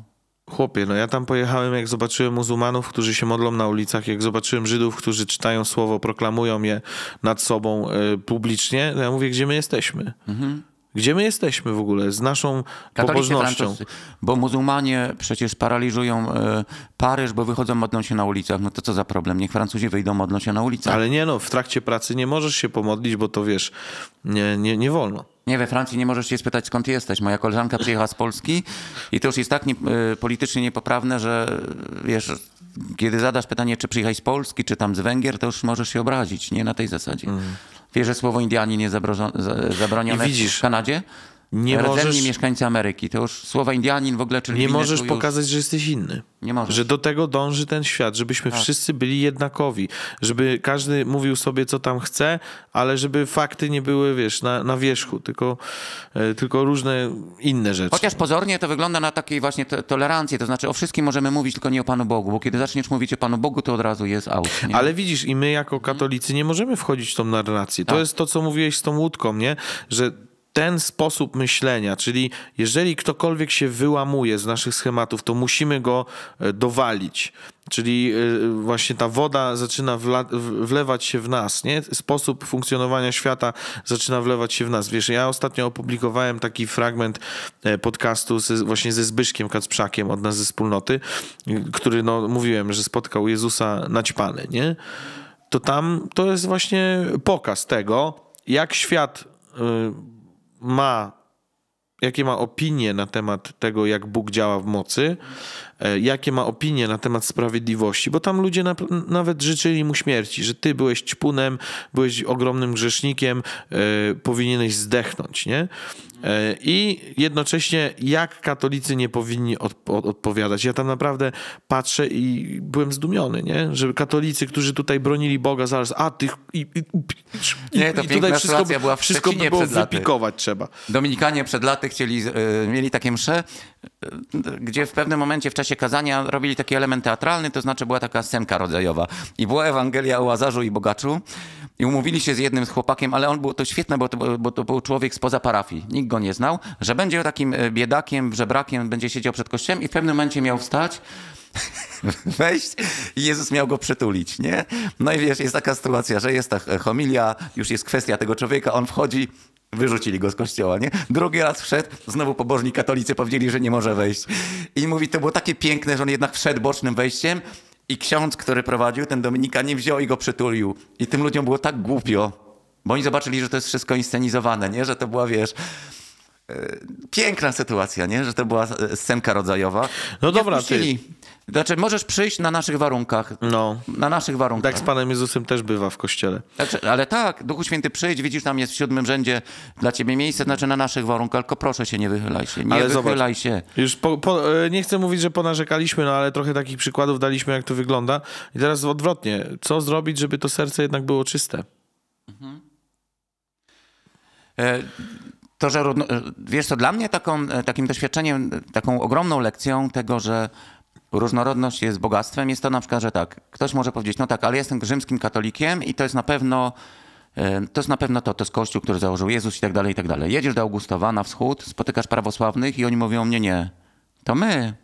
Chłopie, no ja tam pojechałem, jak zobaczyłem muzułmanów, którzy się modlą na ulicach, jak zobaczyłem Żydów, którzy czytają słowo, proklamują je nad sobą y, publicznie, no ja mówię, gdzie my jesteśmy? Mhm. Gdzie my jesteśmy w ogóle z naszą pobożnością? bo muzułmanie przecież paraliżują y, Paryż, bo wychodzą, modlą się na ulicach. No to co za problem? Niech Francuzi wyjdą, modlą się na ulicach. Ale nie no, w trakcie pracy nie możesz się pomodlić, bo to wiesz, nie, nie, nie wolno. Nie, we Francji nie możesz się spytać, skąd jesteś. Moja koleżanka przyjechała z Polski i to już jest tak nie, y, politycznie niepoprawne, że wiesz, kiedy zadasz pytanie, czy przyjechałeś z Polski, czy tam z Węgier, to już możesz się obrazić, nie na tej zasadzie. Mhm. Wiesz, że słowo Indianie nie zabronione widzisz, w Kanadzie? nie rdzenni możesz... mieszkańcy Ameryki. To już słowa Indianin w ogóle, czyli Nie możesz już... pokazać, że jesteś inny. Nie możesz. Że do tego dąży ten świat, żebyśmy tak. wszyscy byli jednakowi. Żeby każdy mówił sobie, co tam chce, ale żeby fakty nie były, wiesz, na, na wierzchu, tylko, e, tylko różne inne rzeczy. Chociaż pozornie to wygląda na takiej właśnie tolerancję. To znaczy o wszystkim możemy mówić, tylko nie o Panu Bogu, bo kiedy zaczniesz mówić o Panu Bogu, to od razu jest out. Nie? Ale widzisz, i my jako katolicy nie możemy wchodzić w tą narrację. Tak. To jest to, co mówiłeś z tą łódką, nie? Że ten sposób myślenia, czyli jeżeli ktokolwiek się wyłamuje z naszych schematów, to musimy go e, dowalić. Czyli e, właśnie ta woda zaczyna wlewać się w nas, nie? Sposób funkcjonowania świata zaczyna wlewać się w nas. Wiesz, ja ostatnio opublikowałem taki fragment e, podcastu z, właśnie ze Zbyszkiem Kacprzakiem od nas ze wspólnoty, który, no, mówiłem, że spotkał Jezusa naćpany, nie? To tam to jest właśnie pokaz tego, jak świat ma jakie ma opinie na temat tego, jak Bóg działa w mocy, E, jakie ma opinie na temat sprawiedliwości, bo tam ludzie na, nawet życzyli mu śmierci, że ty byłeś czpunem, byłeś ogromnym grzesznikiem, e, powinieneś zdechnąć, nie? E, I jednocześnie jak katolicy nie powinni od, od, odpowiadać. Ja tam naprawdę patrzę i byłem zdumiony, nie? Że katolicy, którzy tutaj bronili Boga zaraz, a tych i, i, i, nie, to i tutaj wszystko, była w wszystko by było wypikować trzeba. Dominikanie przed laty chcieli, e, mieli takie msze, gdzie w pewnym momencie w czasie trakcie kazania robili taki element teatralny, to znaczy była taka scenka rodzajowa. I była Ewangelia o Łazarzu i Bogaczu. I umówili się z jednym z chłopakiem, ale on był to świetne, bo to, bo to był człowiek spoza parafii. Nikt go nie znał, że będzie takim e, biedakiem, żebrakiem, będzie siedział przed kościołem i w pewnym momencie miał wstać wejść i Jezus miał go przytulić, nie? No i wiesz, jest taka sytuacja, że jest ta homilia, już jest kwestia tego człowieka, on wchodzi, wyrzucili go z kościoła, nie? Drugi raz wszedł, znowu pobożni katolicy powiedzieli, że nie może wejść. I mówi, to było takie piękne, że on jednak wszedł bocznym wejściem i ksiądz, który prowadził, ten Dominika, nie wziął i go przytulił. I tym ludziom było tak głupio, bo oni zobaczyli, że to jest wszystko inscenizowane, nie? Że to była, wiesz e, piękna sytuacja, nie? Że to była e, scenka rodzajowa. No dobra, ty, znaczy, możesz przyjść na naszych warunkach. No. Na naszych warunkach. Tak z Panem Jezusem też bywa w kościele. Znaczy, ale tak, Duchu Święty przyjdź, widzisz, tam jest w siódmym rzędzie dla ciebie miejsce, znaczy na naszych warunkach, tylko proszę się, nie wychylaj się. Nie ale wychylaj zobacz, się. Już po, po, e, nie chcę mówić, że ponarzekaliśmy, no ale trochę takich przykładów daliśmy, jak to wygląda. I teraz odwrotnie. Co zrobić, żeby to serce jednak było czyste? Mhm. E to, że e, wiesz, to dla mnie taką, e, takim doświadczeniem, taką ogromną lekcją tego, że różnorodność jest bogactwem, jest to na przykład, że tak, ktoś może powiedzieć, no tak, ale jestem rzymskim katolikiem i to jest na pewno e, to jest na pewno to, to jest kościół, który założył Jezus i tak dalej, i tak dalej. Jedziesz do Augustowa na wschód, spotykasz prawosławnych i oni mówią, nie, nie, to my,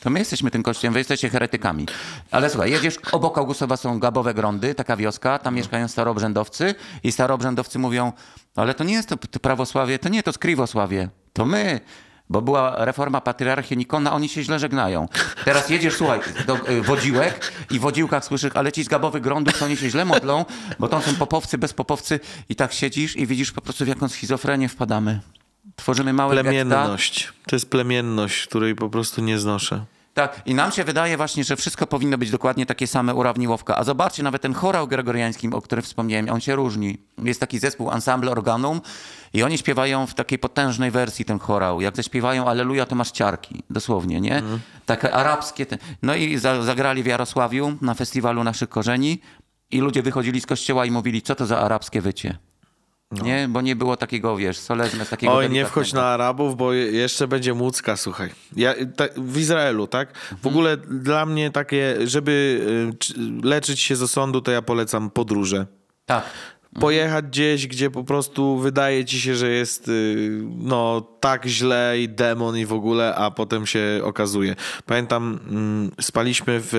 to my jesteśmy tym kościołem, wy jesteście heretykami. Ale słuchaj, jedziesz, obok Augustowa są Gabowe Grądy, taka wioska, tam mhm. mieszkają staroobrzędowcy i staroobrzędowcy mówią, ale to nie jest to prawosławie, to nie, to jest to my bo była reforma patriarchii Nikona, oni się źle żegnają. Teraz jedziesz, słuchaj, do y, wodziłek i w wodziłkach słyszysz, ale ci z gabowych grądów, oni się źle modlą, bo tam są popowcy, bez popowcy i tak siedzisz i widzisz po prostu w jaką schizofrenię wpadamy. Tworzymy małe Plemienność. Getta. To jest plemienność, której po prostu nie znoszę. Tak, i nam się wydaje właśnie, że wszystko powinno być dokładnie takie same urawniłowka. A zobaczcie, nawet ten chorał gregoriański, o którym wspomniałem, on się różni. Jest taki zespół Ensemble Organum i oni śpiewają w takiej potężnej wersji ten chorał. Jak zaśpiewają Aleluja, to masz ciarki, dosłownie, nie? Mhm. Takie arabskie. Te... No i za, zagrali w Jarosławiu na festiwalu naszych korzeni i ludzie wychodzili z kościoła i mówili, co to za arabskie wycie. No. Nie, bo nie było takiego, wiesz, solezmes, takiego... Oj, nie wchodź na Arabów, bo jeszcze będzie Mucka, słuchaj. Ja, ta, w Izraelu, tak? W hmm. ogóle dla mnie takie, żeby y, leczyć się z osądu, to ja polecam podróże. Tak. Mhm. pojechać gdzieś, gdzie po prostu wydaje ci się, że jest y, no tak źle i demon i w ogóle, a potem się okazuje. Pamiętam, mm, spaliśmy w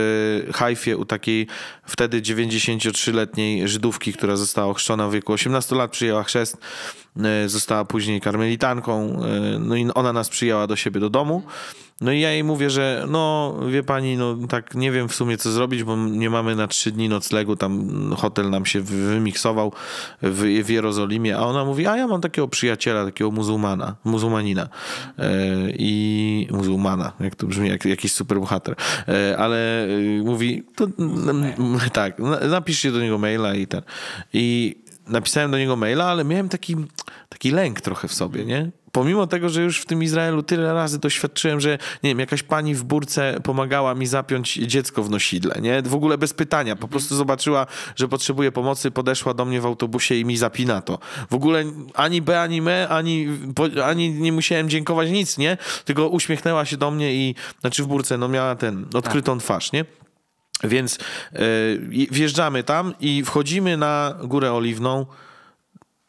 Hajfie u takiej wtedy 93-letniej Żydówki, która została ochrzczona w wieku 18 lat, przyjęła chrzest E, została później karmelitanką, e, no i ona nas przyjęła do siebie do domu. No i ja jej mówię, że no wie pani, no tak nie wiem w sumie co zrobić, bo nie mamy na trzy dni noclegu, tam hotel nam się wymiksował w, w Jerozolimie, a ona mówi, a ja mam takiego przyjaciela, takiego muzułmana, muzułmanina yy, i muzułmana, jak to brzmi, jak, jakiś super bohater, yy, ale yy, mówi, to, tak, napiszcie do niego maila i ten. I napisałem do niego maila, ale miałem taki, taki lęk trochę w sobie, nie? Pomimo tego, że już w tym Izraelu tyle razy doświadczyłem, że nie wiem, jakaś pani w burce pomagała mi zapiąć dziecko w nosidle, nie? W ogóle bez pytania. Po prostu zobaczyła, że potrzebuje pomocy, podeszła do mnie w autobusie i mi zapina to. W ogóle ani B, ani me, ani, ani nie musiałem dziękować nic, nie? Tylko uśmiechnęła się do mnie i, znaczy w burce, no miała ten odkrytą tak. twarz, nie? Więc e, wjeżdżamy tam i wchodzimy na Górę Oliwną,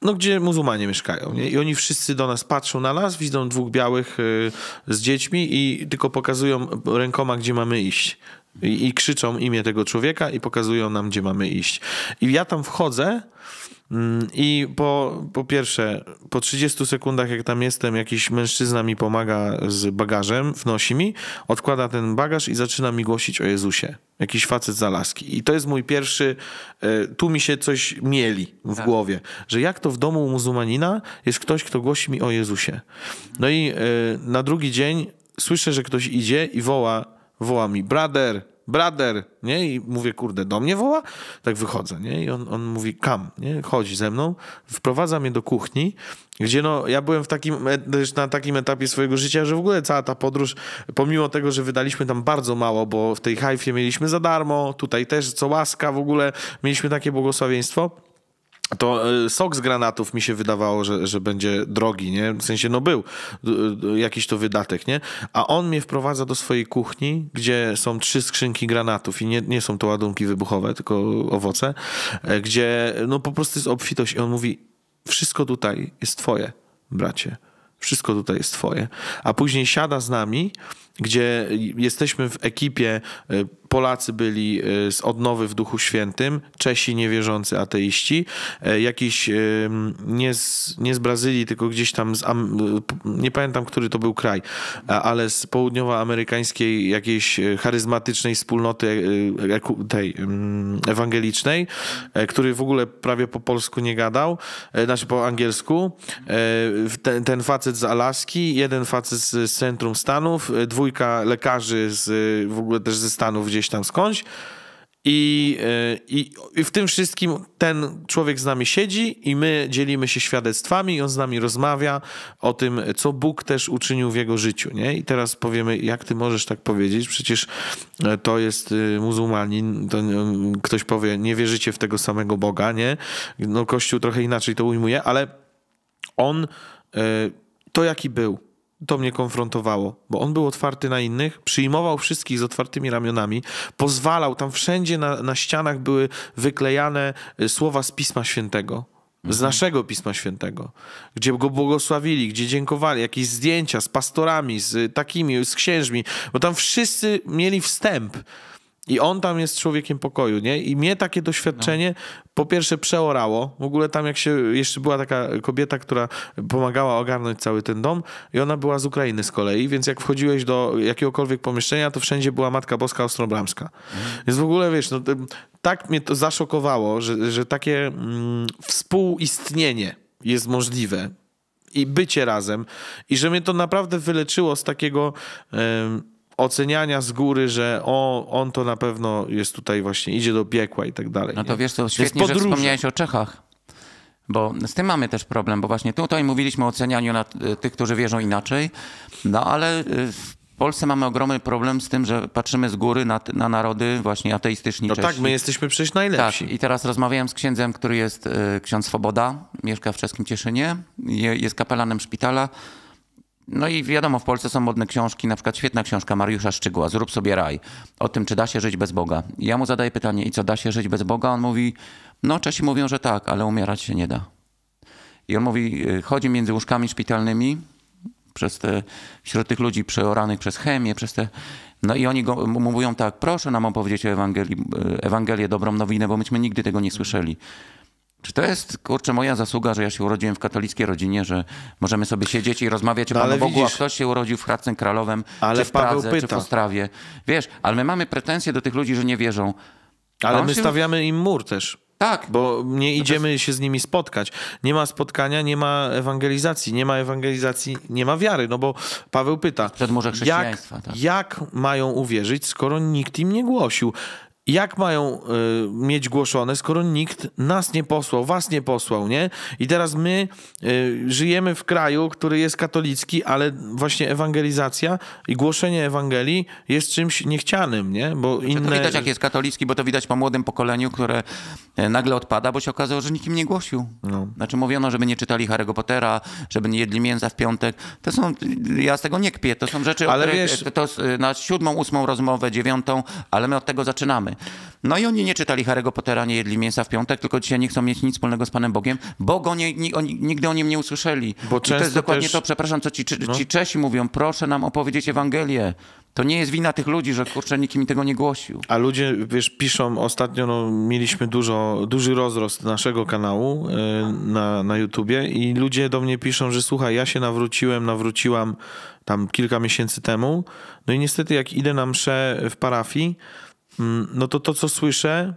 no, gdzie muzułmanie mieszkają. Nie? I oni wszyscy do nas patrzą na nas, widzą dwóch białych e, z dziećmi i tylko pokazują rękoma, gdzie mamy iść. I, I krzyczą imię tego człowieka i pokazują nam, gdzie mamy iść. I ja tam wchodzę Mm, I po, po pierwsze, po 30 sekundach, jak tam jestem, jakiś mężczyzna mi pomaga z bagażem, wnosi mi, odkłada ten bagaż i zaczyna mi głosić o Jezusie. Jakiś facet z Alaski. I to jest mój pierwszy. E, tu mi się coś mieli w tak. głowie, że jak to w domu muzułmanina jest ktoś, kto głosi mi o Jezusie. No i e, na drugi dzień słyszę, że ktoś idzie i woła, woła mi, brother, brother, nie? I mówię, kurde, do mnie woła? Tak wychodzę, nie? I on, on mówi, kam, nie? Chodzi ze mną, wprowadza mnie do kuchni, gdzie no, ja byłem w takim, e, też na takim etapie swojego życia, że w ogóle cała ta podróż, pomimo tego, że wydaliśmy tam bardzo mało, bo w tej hajfie mieliśmy za darmo, tutaj też co łaska w ogóle, mieliśmy takie błogosławieństwo, to y, sok z granatów mi się wydawało, że, że będzie drogi, nie? W sensie, no był y, y, jakiś to wydatek, nie? A on mnie wprowadza do swojej kuchni, gdzie są trzy skrzynki granatów i nie, nie są to ładunki wybuchowe, tylko owoce, e, gdzie no po prostu jest obfitość i on mówi, wszystko tutaj jest twoje, bracie. Wszystko tutaj jest twoje. A później siada z nami, gdzie jesteśmy w ekipie Polacy byli e, z odnowy w Duchu Świętym, Czesi niewierzący ateiści, e, jakiś e, nie z, nie z Brazylii, tylko gdzieś tam, z, nie pamiętam, który to był kraj, ale z południowoamerykańskiej jakiejś charyzmatycznej wspólnoty tej mm, ewangelicznej, który w ogóle prawie po polsku nie gadał, znaczy po angielsku. Ten, ten facet z Alaski, jeden facet z centrum Stanów, dwójka lekarzy z, w ogóle też ze Stanów, gdzie gdzieś tam skądś. I, e, i, I, w tym wszystkim ten człowiek z nami siedzi i my dzielimy się świadectwami, i on z nami rozmawia o tym, co Bóg też uczynił w jego życiu. Nie? I teraz powiemy, jak ty możesz tak powiedzieć? Przecież e, to jest e, muzułmanin, to ktoś powie, nie wierzycie w tego samego Boga, nie? No, Kościół trochę inaczej to ujmuje, ale on to jaki był, to mnie konfrontowało, bo on był otwarty na innych, przyjmował wszystkich z otwartymi ramionami, pozwalał, tam wszędzie na, na ścianach były wyklejane y, słowa z Pisma Świętego z mhm. naszego Pisma Świętego, gdzie go błogosławili, gdzie dziękowali, jakieś zdjęcia z pastorami, z takimi, z księżmi, bo tam wszyscy mieli wstęp i on tam jest człowiekiem pokoju, nie? I mnie takie doświadczenie no. po pierwsze przeorało. W ogóle tam jak się, jeszcze była taka kobieta, która pomagała ogarnąć cały ten dom i ona była z Ukrainy z kolei, więc jak wchodziłeś do jakiegokolwiek pomieszczenia, to wszędzie była Matka Boska Ostrobramska. Mhm. Więc w ogóle, wiesz, no, tak mnie to zaszokowało, że, że takie mm, współistnienie jest możliwe i bycie razem i że mnie to naprawdę wyleczyło z takiego... Yy, oceniania z góry, że o, on to na pewno jest tutaj właśnie, idzie do piekła i tak dalej. No to nie? wiesz, to świetnie, że wspomniałeś o Czechach. Bo z tym mamy też problem, bo właśnie tutaj mówiliśmy o ocenianiu y, tych, którzy wierzą inaczej, no ale y, w Polsce mamy ogromny problem z tym, że patrzymy z góry na, na narody właśnie ateistyczni. No Czesi. tak, my jesteśmy przecież najlepsi. Tak, i teraz rozmawiałem z księdzem, który jest y, ksiądz Swoboda, mieszka w czeskim Cieszynie, jest kapelanem szpitala no i wiadomo, w Polsce są modne książki, na przykład świetna książka Mariusza Szczygła, Zrób sobie raj, o tym, czy da się żyć bez Boga. Ja mu zadaję pytanie, i co, da się żyć bez Boga? On mówi, no Czesi mówią, że tak, ale umierać się nie da. I on mówi, y, chodzi między łóżkami szpitalnymi, przez te, wśród tych ludzi przeoranych przez chemię, przez te... No i oni go, mówią tak, proszę nam opowiedzieć o Ewangelii, y, Ewangelię, dobrą nowinę, bo myśmy nigdy tego nie słyszeli. Czy to jest, kurczę, moja zasługa, że ja się urodziłem w katolickiej rodzinie, że możemy sobie siedzieć i rozmawiać no, o Panu Bogu, widzisz, a ktoś się urodził w Hradcem Kralowym, ale czy w Paweł Pradze, pyta. czy w Ostrawie. Wiesz, ale my mamy pretensje do tych ludzi, że nie wierzą. Ale my się... stawiamy im mur też. Tak. Bo nie idziemy się z nimi spotkać. Nie ma spotkania, nie ma ewangelizacji. Nie ma ewangelizacji, nie ma wiary. No bo Paweł pyta, Przed morze chrześcijaństwa, jak, tak. jak mają uwierzyć, skoro nikt im nie głosił? jak mają y, mieć głoszone, skoro nikt nas nie posłał, was nie posłał, nie? I teraz my y, żyjemy w kraju, który jest katolicki, ale właśnie ewangelizacja i głoszenie Ewangelii jest czymś niechcianym, nie? Bo znaczy, inne... To widać, jak jest katolicki, bo to widać po młodym pokoleniu, które e, nagle odpada, bo się okazało, że nikim nie głosił. No. Znaczy mówiono, żeby nie czytali Harry'ego Pottera, żeby nie jedli mięsa w piątek. To są, ja z tego nie kpię, to są rzeczy, ale o których, wiesz... E, to, to e, na siódmą, ósmą rozmowę, dziewiątą, ale my od tego zaczynamy. No i oni nie czytali Harry'ego Pottera, nie jedli mięsa w piątek, tylko dzisiaj nie chcą mieć nic wspólnego z Panem Bogiem, bo go nie, nie, oni, nigdy o nim nie usłyszeli. Bo I to jest dokładnie też... to, przepraszam, co ci, no. ci Czesi mówią, proszę nam opowiedzieć Ewangelię. To nie jest wina tych ludzi, że kurczę, nikt mi tego nie głosił. A ludzie, wiesz, piszą ostatnio, no, mieliśmy dużo, duży rozrost naszego kanału y, na, na YouTubie i ludzie do mnie piszą, że słuchaj, ja się nawróciłem, nawróciłam tam kilka miesięcy temu, no i niestety jak idę na msze w parafii, Mm, no to to, co słyszę...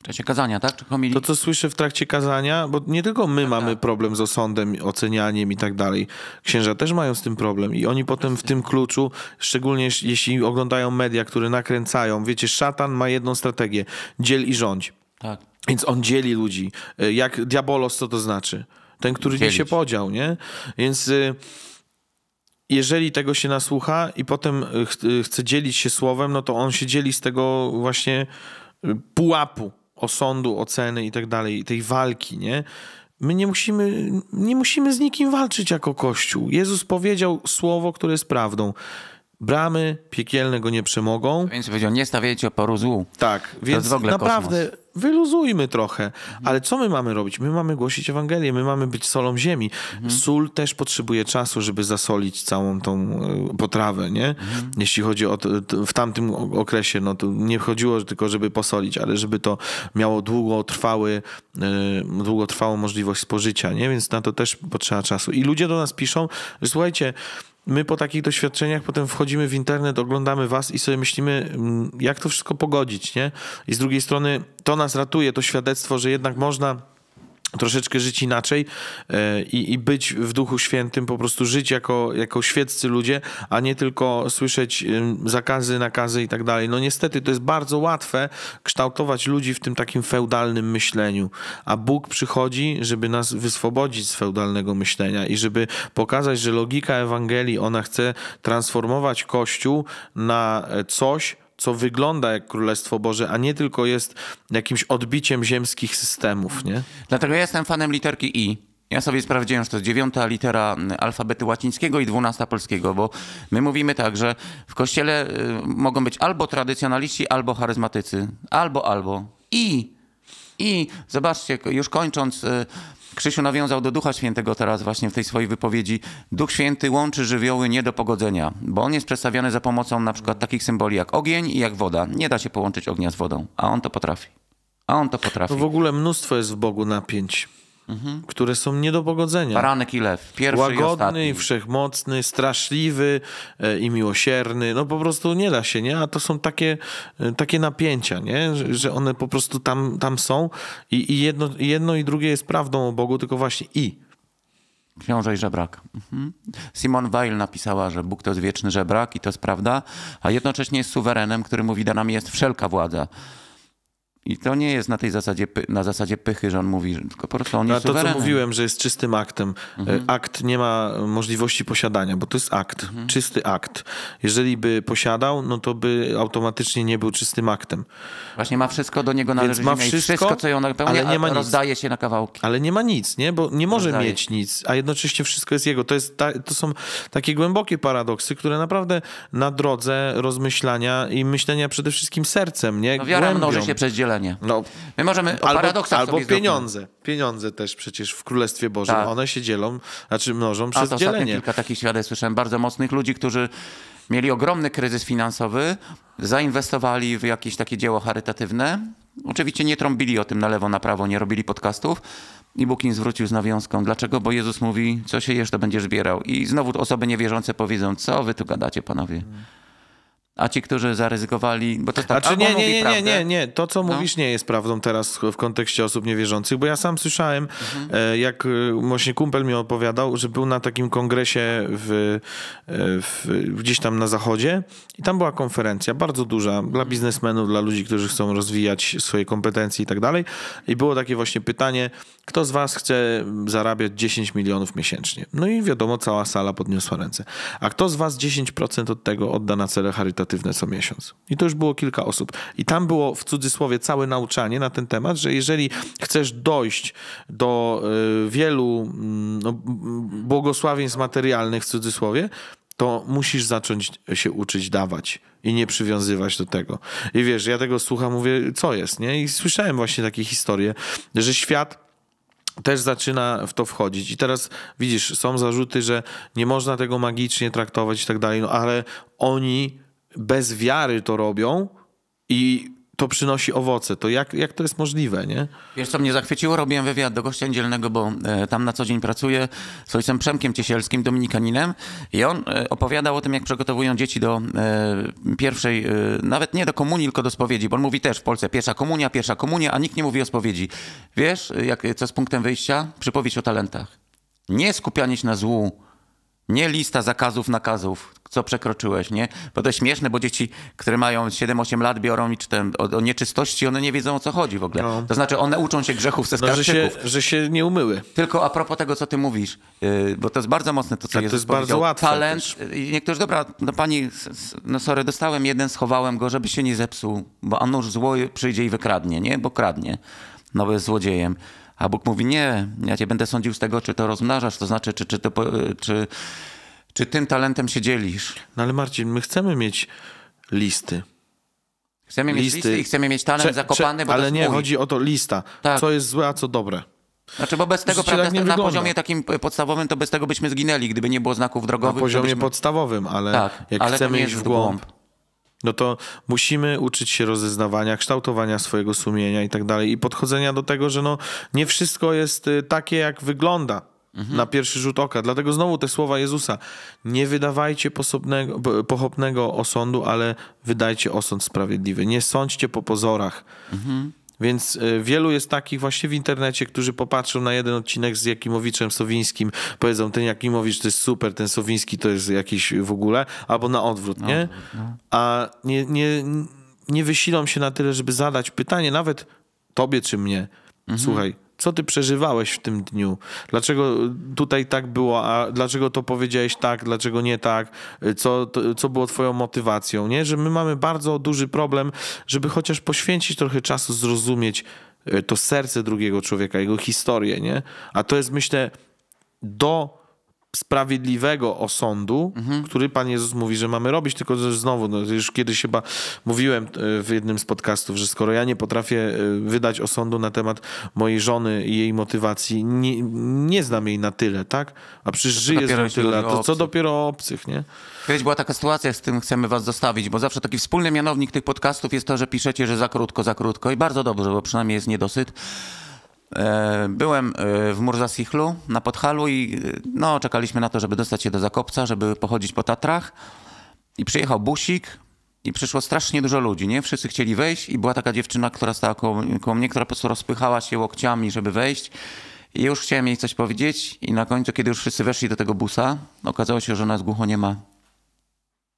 W trakcie kazania, tak? Czy To, co słyszę w trakcie kazania, bo nie tylko my tak, mamy tak. problem z osądem, ocenianiem i tak dalej. Księża też mają z tym problem i oni potem w tym kluczu, szczególnie jeśli oglądają media, które nakręcają, wiecie, szatan ma jedną strategię, dziel i rządź. Tak. Więc on dzieli ludzi. E, jak diabolos, co to znaczy? Ten, który Dzielić. nie się podział, nie? Więc... Y jeżeli tego się nasłucha i potem e, ch e, chce dzielić się słowem, no to on się dzieli z tego właśnie e, pułapu osądu, oceny i tak dalej, tej walki, nie? My nie musimy, nie musimy z nikim walczyć jako Kościół. Jezus powiedział słowo, które jest prawdą. Bramy piekielne go nie przemogą. Więc powiedział, nie stawiajcie oporu złu. Tak, więc naprawdę kosmos. wyluzujmy trochę. Ale co my mamy robić? My mamy głosić Ewangelię, my mamy być solą ziemi. Mhm. Sól też potrzebuje czasu, żeby zasolić całą tą e, potrawę, nie? Mhm. Jeśli chodzi o to, to, w tamtym okresie, no to nie chodziło tylko, żeby posolić, ale żeby to miało długotrwały, yy, długotrwałą możliwość spożycia, nie? Więc na to też potrzeba czasu. I ludzie do nas piszą, że słuchajcie, my po takich doświadczeniach potem wchodzimy w internet, oglądamy was i sobie myślimy, mm, jak to wszystko pogodzić, nie? I z drugiej strony to nas ratuje, to świadectwo, że jednak można troszeczkę żyć inaczej e, i, i być w Duchu Świętym, po prostu żyć jako, jako świeccy ludzie, a nie tylko słyszeć zakazy, nakazy i tak dalej. No niestety to jest bardzo łatwe kształtować ludzi w tym takim feudalnym myśleniu, a Bóg przychodzi, żeby nas wyswobodzić z feudalnego myślenia i żeby pokazać, że logika Ewangelii, ona chce transformować Kościół na e, coś, co wygląda jak Królestwo Boże, a nie tylko jest jakimś odbiciem ziemskich systemów. Nie? Dlatego ja jestem fanem literki I. Ja sobie sprawdziłem, że to jest dziewiąta litera alfabetu łacińskiego i dwunasta polskiego, bo my mówimy tak, że w kościele y, mogą być albo tradycjonaliści, albo charyzmatycy. Albo, albo. I, i, zobaczcie, już kończąc y, Krzysiu nawiązał do Ducha Świętego teraz właśnie w tej swojej wypowiedzi. Duch Święty łączy żywioły nie do pogodzenia, bo on jest przedstawiany za pomocą na przykład takich symboli jak ogień i jak woda. Nie da się połączyć ognia z wodą, a on to potrafi. A on to potrafi. w ogóle mnóstwo jest w Bogu napięć mhm. które są nie do pogodzenia. Baranek i lew, pierwszy Łagodny i ostatni. wszechmocny, straszliwy e, i miłosierny. No po prostu nie da się, nie? A to są takie, e, takie napięcia, nie? Że, one po prostu tam, tam są i, i jedno, jedno i drugie jest prawdą o Bogu, tylko właśnie i. Książę i żebrak. Mhm. Simone Weil napisała, że Bóg to jest wieczny żebrak i to jest prawda, a jednocześnie jest suwerenem, który mówi, dana mi jest wszelka władza. I to nie jest na tej zasadzie, na zasadzie pychy, że on mówi, że tylko po prostu on no, jest to, co mówiłem, że jest czystym aktem. Mhm. E, akt nie ma możliwości posiadania, bo to jest akt, mhm. czysty akt. Jeżeli by posiadał, no to by automatycznie nie był czystym aktem. Właśnie ma wszystko do niego należy. ma wszystko, wszystko, co ją napełnia, ale nie ma rozdaje się na kawałki. Ale nie ma nic, nie? Bo nie może rozdaje. mieć nic, a jednocześnie wszystko jest jego. To, jest ta, to są takie głębokie paradoksy, które naprawdę na drodze rozmyślania i myślenia przede wszystkim sercem, nie? No wiara Głębią. mnoży się przez dzielenie no, My możemy o albo, paradoksach Albo pieniądze. Pieniądze też przecież w Królestwie Bożym. Tak. One się dzielą, znaczy mnożą przez A to dzielenie. kilka takich świadectw słyszałem bardzo mocnych ludzi, którzy mieli ogromny kryzys finansowy, zainwestowali w jakieś takie dzieło charytatywne. Oczywiście nie trąbili o tym na lewo, na prawo, nie robili podcastów. I Bóg im zwrócił z nawiązką. Dlaczego? Bo Jezus mówi, co się jesz, to będziesz zbierał. I znowu osoby niewierzące powiedzą, co wy tu gadacie, panowie a ci, którzy zaryzykowali, bo to jest tak, znaczy, nie, nie, nie, nie, nie, nie, to co no. mówisz nie jest prawdą teraz w kontekście osób niewierzących, bo ja sam słyszałem, mhm. E, jak e, właśnie kumpel mi opowiadał, że był na takim kongresie w, e, w, gdzieś tam na zachodzie i tam była konferencja, bardzo duża, dla biznesmenów, dla ludzi, którzy chcą rozwijać swoje kompetencje i tak dalej i było takie właśnie pytanie, kto z was chce zarabiać 10 milionów miesięcznie? No i wiadomo, cała sala podniosła ręce. A kto z was 10% od tego odda na cele charytatywne? co miesiąc. I to już było kilka osób. I tam było w cudzysłowie całe nauczanie na ten temat, że jeżeli chcesz dojść do y, wielu mm, no, błogosławieństw materialnych w cudzysłowie, to musisz zacząć się uczyć dawać i nie przywiązywać do tego. I wiesz, ja tego słucham, mówię, co jest, nie? I słyszałem właśnie takie historie, że świat też zaczyna w to wchodzić. I teraz widzisz, są zarzuty, że nie można tego magicznie traktować i tak dalej, no ale oni bez wiary to robią i to przynosi owoce. To jak, jak to jest możliwe, nie? Wiesz, co mnie zachwyciło? Robiłem wywiad do gościa niedzielnego, bo e, tam na co dzień pracuję z ojcem Przemkiem Ciesielskim, Dominikaninem i on e, opowiadał o tym, jak przygotowują dzieci do e, pierwszej, e, nawet nie do komunii, tylko do spowiedzi, bo on mówi też w Polsce pierwsza komunia, pierwsza komunia, a nikt nie mówi o spowiedzi. Wiesz, e, jak, co z punktem wyjścia? Przypowiedź o talentach. Nie skupianie się na złu, nie lista zakazów, nakazów, co przekroczyłeś, nie? Bo to jest śmieszne, bo dzieci, które mają 7-8 lat, biorą i czytam o, o, nieczystości, one nie wiedzą o co chodzi w ogóle. No. To znaczy, one uczą się grzechów ze skarczyków. No, że, się, że się nie umyły. Tylko a propos tego, co ty mówisz, yy, bo to jest bardzo mocne to, co tak, Jezus to jest bardzo łatwe. Talent, też. Y, niektórzy, dobra, no pani, no sorry, dostałem jeden, schowałem go, żeby się nie zepsuł, bo a nuż zło przyjdzie i wykradnie, nie? Bo kradnie. No bo jest złodziejem. A Bóg mówi, nie, ja cię będę sądził z tego, czy to rozmnażasz, to znaczy, czy, czy, to, y, czy czy tym talentem się dzielisz? No ale Marcin, my chcemy mieć listy. Chcemy listy. mieć listy i chcemy mieć talent Prze zakopany, bo Ale nie, mój. chodzi o to lista. Tak. Co jest złe, a co dobre. Znaczy, bo bez tego, prawda, tak na wygląda. poziomie takim podstawowym, to bez tego byśmy zginęli, gdyby nie było znaków drogowych. Na poziomie byśmy... podstawowym, ale tak, jak ale chcemy iść w głąb, głąb, no to musimy uczyć się rozeznawania, kształtowania swojego sumienia i tak dalej i podchodzenia do tego, że no nie wszystko jest y, takie, jak wygląda mhm. na pierwszy rzut oka. Dlatego znowu te słowa Jezusa. Nie wydawajcie posobnego, pochopnego osądu, ale wydajcie osąd sprawiedliwy. Nie sądźcie po pozorach. Mhm. Więc e, wielu jest takich właśnie w internecie, którzy popatrzą na jeden odcinek z Jakimowiczem Sowińskim, powiedzą, ten Jakimowicz to jest super, ten Sowiński to jest jakiś w ogóle, albo na odwrót, nie? No. A nie, nie, nie wysilą się na tyle, żeby zadać pytanie, nawet tobie czy mnie. Mhm. Słuchaj, co ty przeżywałeś w tym dniu? Dlaczego tutaj tak było, a dlaczego to powiedziałeś tak, dlaczego nie tak? Co, to, co było twoją motywacją, nie? Że my mamy bardzo duży problem, żeby chociaż poświęcić trochę czasu, zrozumieć e, to serce drugiego człowieka, jego historię, nie? A to jest, myślę, do sprawiedliwego osądu, mhm. który Pan Jezus mówi, że mamy robić, tylko że znowu, no, już kiedyś chyba mówiłem e, w jednym z podcastów, że skoro ja nie potrafię e, wydać osądu na temat mojej żony i jej motywacji, nie, nie znam jej na tyle, tak? A przecież to żyję z tyle to co dopiero o obcych, nie? Kiedyś była taka sytuacja, z tym chcemy was zostawić, bo zawsze taki wspólny mianownik tych podcastów jest to, że piszecie, że za krótko, za krótko i bardzo dobrze, bo przynajmniej jest niedosyt. E, byłem e, w Sichlu na Podhalu i e, no, czekaliśmy na to, żeby dostać się do Zakopca, żeby pochodzić po Tatrach. I przyjechał busik i przyszło strasznie dużo ludzi, nie? Wszyscy chcieli wejść i była taka dziewczyna, która stała koło, koło mnie, która po prostu rozpychała się łokciami, żeby wejść. I już chciałem jej coś powiedzieć i na końcu, kiedy już wszyscy weszli do tego busa, okazało się, że nas głucho nie ma.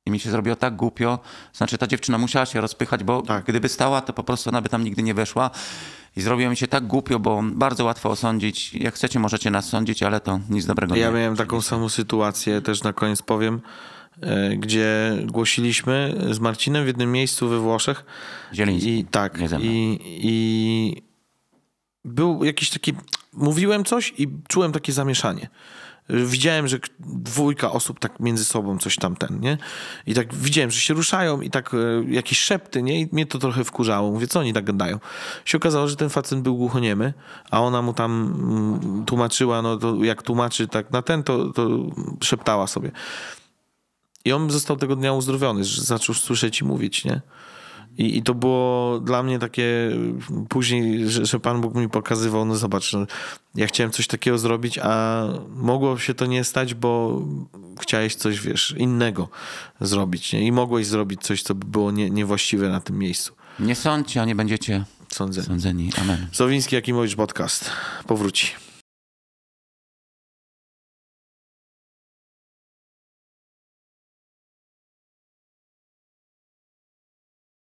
I mi się zrobiło tak głupio. Znaczy ta dziewczyna musiała się rozpychać, bo tak. gdyby stała, to po prostu ona by tam nigdy nie weszła. I zrobiło mi się tak głupio, bo bardzo łatwo osądzić. Jak chcecie, możecie nas sądzić, ale to nic dobrego ja nie Ja miałem taką samą sytuację, też na koniec powiem, e, gdzie głosiliśmy z Marcinem w jednym miejscu we Włoszech. Zieliński. I tak. I, I był jakiś taki. Mówiłem coś i czułem takie zamieszanie widziałem, że dwójka osób tak między sobą coś tam ten, nie? I tak widziałem, że się ruszają i tak e, jakieś szepty, nie? I mnie to trochę wkurzało. Mówię, co oni tak gadają? Się okazało, że ten facet był głuchoniemy, a ona mu tam mm, tłumaczyła, no to jak tłumaczy tak na ten, to, to szeptała sobie. I on został tego dnia uzdrowiony, że zaczął słyszeć i mówić, nie? I, I to było dla mnie takie później, że, że Pan Bóg mi pokazywał, no zobacz, no, ja chciałem coś takiego zrobić, a mogło się to nie stać, bo chciałeś coś, wiesz, innego zrobić. Nie? I mogłeś zrobić coś, co by było nie, niewłaściwe na tym miejscu. Nie sądźcie, a nie będziecie sądzeni. sądzeni. Amen. Sowiński Jakimowicz Podcast powróci.